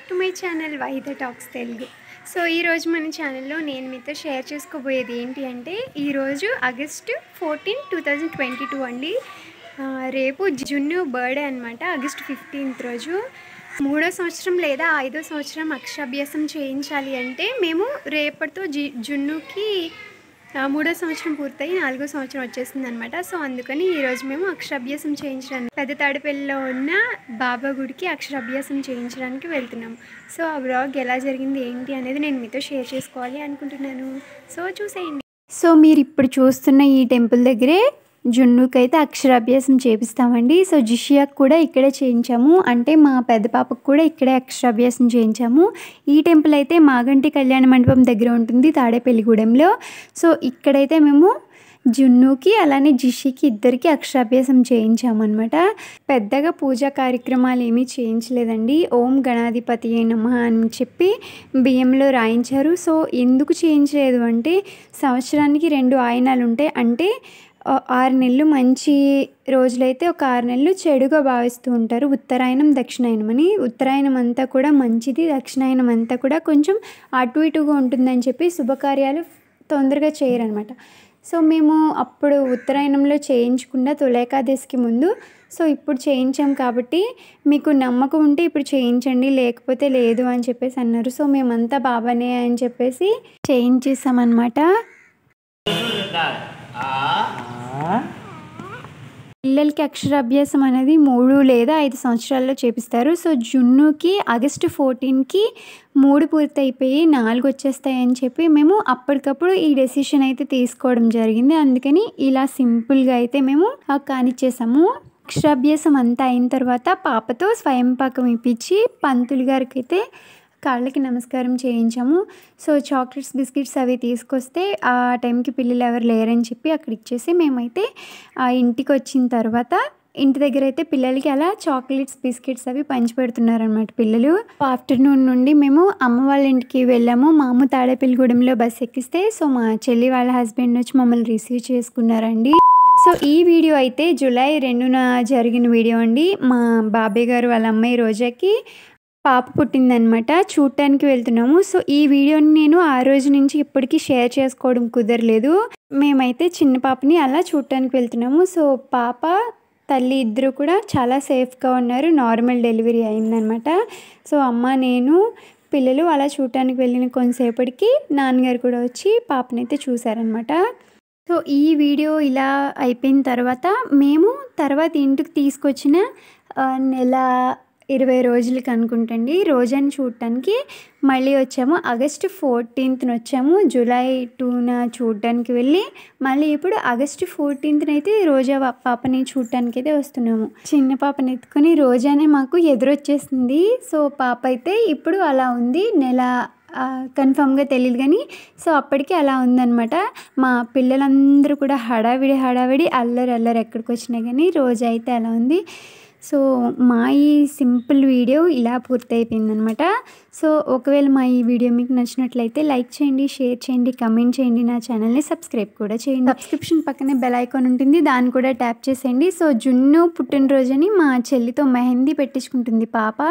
back to my channel Y the talks Telugu so ఈరోజు మన ఛానల్లో నేను మీతో షేర్ చేసుకోబోయేది ఏంటి అంటే ఈరోజు August fourteen two thousand twenty two అండి రేపు జున్ను బర్త్డే అనమాట ఆగస్ట్ ఫిఫ్టీన్త్ రోజు మూడో సంవత్సరం లేదా ఐదో సంవత్సరం అక్షరాభ్యాసం చేయించాలి అంటే మేము రేపటితో జి జున్నుకి మూడో సంవత్సరం పూర్తయి నాలుగో సంవత్సరం వచ్చేసింది అనమాట సో అందుకని ఈరోజు మేము అక్షరాభ్యాసం చేయించడానికి పెద్ద తాడిపల్లిలో ఉన్న బాబా గుడికి అక్షరాభ్యాసం చేయించడానికి వెళ్తున్నాం సో ఆ బ్లాగ్ ఎలా జరిగింది ఏంటి అనేది నేను మీతో షేర్ చేసుకోవాలి అనుకుంటున్నాను సో చూసేయండి సో మీరు ఇప్పుడు చూస్తున్న ఈ టెంపుల్ దగ్గరే జున్నుకు అయితే అక్షరాభ్యాసం చేపిస్తామండి సో జిషియాకు కూడా ఇక్కడే చేయించాము అంటే మా పెద్ద పాపకు కూడా ఇక్కడే అక్షరాభ్యాసం చేయించాము ఈ టెంపుల్ అయితే మాగంటి కళ్యాణ మండపం దగ్గర ఉంటుంది తాడేపల్లిగూడెంలో సో ఇక్కడైతే మేము జున్నుకి అలానే జిషికి ఇద్దరికి అక్షరాభ్యాసం చేయించామన్నమాట పెద్దగా పూజా కార్యక్రమాలు ఏమీ చేయించలేదండి ఓం గణాధిపతి నమ అని చెప్పి బియ్యంలో రాయించారు సో ఎందుకు చేయించలేదు అంటే సంవత్సరానికి రెండు ఆయనాలు ఉంటాయి అంటే ఆరు నెలలు మంచి రోజులైతే ఒక ఆరు నెలలు చెడుగా భావిస్తూ ఉంటారు ఉత్తరాయణం దక్షిణాయనం అని ఉత్తరాయణం అంతా కూడా మంచిది దక్షిణాయనం అంతా కూడా కొంచెం అటు ఇటుగా ఉంటుందని చెప్పి శుభకార్యాలు తొందరగా చేయరనమాట సో మేము అప్పుడు ఉత్తరాయణంలో చేయించకుండా తొలేకాదశికి ముందు సో ఇప్పుడు చేయించాం కాబట్టి మీకు నమ్మకం ఉంటే ఇప్పుడు చేయించండి లేకపోతే లేదు అని చెప్పేసి అన్నారు సో మేమంతా బాబానే అని చెప్పేసి చేయించేసామన్నమాట పిల్లలకి అక్షరాభ్యాసం అనేది మూడు లేదా ఐదు సంవత్సరాల్లో చేపిస్తారు సో జున్నుకి ఆగస్టు ఫోర్టీన్కి మూడు పూర్తయిపోయి నాలుగు వచ్చేస్తాయని చెప్పి మేము అప్పటికప్పుడు ఈ డెసిషన్ అయితే తీసుకోవడం జరిగింది అందుకని ఇలా సింపుల్గా అయితే మేము కానిచ్చేసాము అక్షరాభ్యాసం అంతా అయిన తర్వాత పాపతో స్వయం పాకం ఇప్పించి పంతులు గారికి అయితే కాళ్ళకి నమస్కారం చేయించాము సో చాక్లెట్స్ బిస్కెట్స్ అవి తీసుకొస్తే ఆ టైంకి పిల్లలు ఎవరు లేరని చెప్పి అక్కడ ఇచ్చేసి మేమైతే ఆ ఇంటికి వచ్చిన తర్వాత ఇంటి దగ్గర అయితే పిల్లలకి అలా చాక్లెట్స్ బిస్కెట్స్ అవి పంచి పెడుతున్నారనమాట పిల్లలు ఆఫ్టర్నూన్ నుండి మేము అమ్మ వాళ్ళ ఇంటికి వెళ్ళాము మా అమ్మ తాడేపల్లిగూడెంలో బస్ ఎక్కిస్తే సో మా చెల్లి వాళ్ళ హస్బెండ్ వచ్చి మమ్మల్ని రిసీవ్ చేసుకున్నారండి సో ఈ వీడియో అయితే జూలై రెండున జరిగిన వీడియో అండి మా బాబాయ్ గారు వాళ్ళ అమ్మాయి రోజాకి పాప పుట్టిందనమాట చూడటానికి వెళ్తున్నాము సో ఈ వీడియోని నేను ఆ రోజు నుంచి ఇప్పటికీ షేర్ చేసుకోవడం కుదరలేదు మేమైతే చిన్న పాపని అలా చూడటానికి వెళ్తున్నాము సో పాప తల్లి ఇద్దరు కూడా చాలా సేఫ్గా ఉన్నారు నార్మల్ డెలివరీ అయిందనమాట సో అమ్మ నేను పిల్లలు అలా చూడటానికి వెళ్ళిన కొంతసేపటికి నాన్నగారు కూడా వచ్చి పాపనైతే చూశారనమాట సో ఈ వీడియో ఇలా అయిపోయిన తర్వాత మేము తర్వాత ఇంటికి తీసుకొచ్చిన నెల ఇరవై రోజులకి అనుకుంటండి రోజాని చూడటానికి మళ్ళీ వచ్చాము ఆగస్ట్ ఫోర్టీన్త్న వచ్చాము జూలై టూన చూడటానికి వెళ్ళి మళ్ళీ ఇప్పుడు ఆగస్ట్ ఫోర్టీన్త్న అయితే రోజా పాపని చూడటానికి అయితే వస్తున్నాము చిన్న పాపని ఎత్తుకొని రోజానే మాకు ఎదురొచ్చేసింది సో పాప అయితే ఇప్పుడు అలా ఉంది నెల కన్ఫామ్గా తెలియదు కానీ సో అప్పటికి అలా ఉందనమాట మా పిల్లలందరూ కూడా హడావిడి హడావిడి అల్లరి అల్లరి ఎక్కడికి వచ్చినా కానీ రోజు అయితే అలా ఉంది సో మా ఈ సింపుల్ వీడియో ఇలా పూర్తయిపోయిందనమాట సో ఒకవేళ మా ఈ వీడియో మీకు నచ్చినట్లయితే లైక్ చేయండి షేర్ చేయండి కమెంట్ చేయండి నా ఛానల్ని సబ్స్క్రైబ్ కూడా చేయండి సబ్స్క్రిప్షన్ పక్కనే బెల్ ఐకాన్ ఉంటుంది దాన్ని కూడా ట్యాప్ చేసేయండి సో జున్ను అని మా చెల్లితో మెహందీ పెట్టించుకుంటుంది పాప